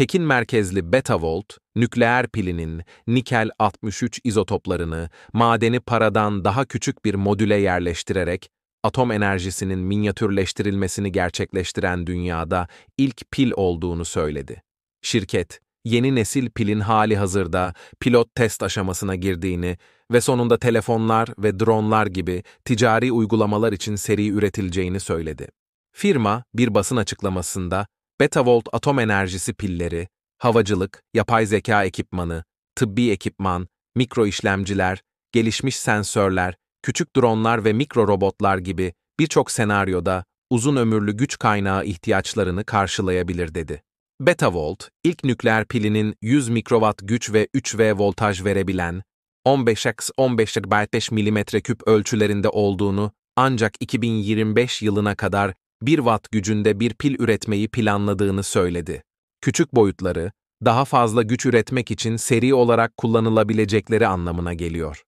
Pekin merkezli Betavolt, nükleer pilinin nikel 63 izotoplarını madeni paradan daha küçük bir modüle yerleştirerek atom enerjisinin minyatürleştirilmesini gerçekleştiren dünyada ilk pil olduğunu söyledi. Şirket, yeni nesil pilin hali hazırda pilot test aşamasına girdiğini ve sonunda telefonlar ve dronlar gibi ticari uygulamalar için seri üretileceğini söyledi. Firma, bir basın açıklamasında, Betavolt atom enerjisi pilleri, havacılık, yapay zeka ekipmanı, tıbbi ekipman, mikro işlemciler, gelişmiş sensörler, küçük dronlar ve mikro robotlar gibi birçok senaryoda uzun ömürlü güç kaynağı ihtiyaçlarını karşılayabilir dedi. Betavolt, ilk nükleer pilinin 100 mikrovat güç ve 3V voltaj verebilen 15x 15x 5 mm küp ölçülerinde olduğunu ancak 2025 yılına kadar 1 watt gücünde bir pil üretmeyi planladığını söyledi. Küçük boyutları, daha fazla güç üretmek için seri olarak kullanılabilecekleri anlamına geliyor.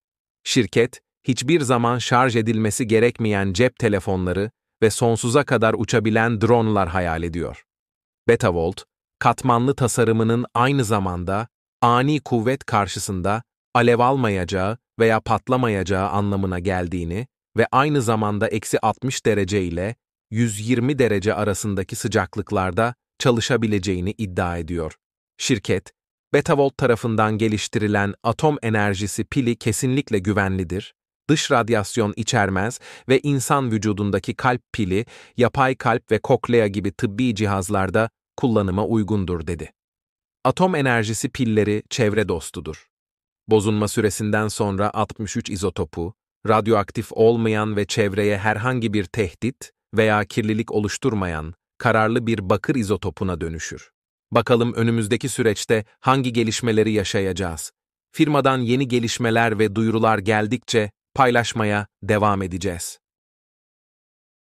Şirket, hiçbir zaman şarj edilmesi gerekmeyen cep telefonları ve sonsuza kadar uçabilen dronelar hayal ediyor. Betavolt, katmanlı tasarımının aynı zamanda ani kuvvet karşısında alev almayacağı veya patlamayacağı anlamına geldiğini ve aynı zamanda eksi 60 derece ile 120 derece arasındaki sıcaklıklarda çalışabileceğini iddia ediyor. Şirket, Betavolt tarafından geliştirilen atom enerjisi pili kesinlikle güvenlidir, dış radyasyon içermez ve insan vücudundaki kalp pili, yapay kalp ve koklea gibi tıbbi cihazlarda kullanıma uygundur dedi. Atom enerjisi pilleri çevre dostudur. Bozunma süresinden sonra 63 izotopu, radyoaktif olmayan ve çevreye herhangi bir tehdit, veya kirlilik oluşturmayan, kararlı bir bakır izotopuna dönüşür. Bakalım önümüzdeki süreçte hangi gelişmeleri yaşayacağız. Firmadan yeni gelişmeler ve duyurular geldikçe paylaşmaya devam edeceğiz.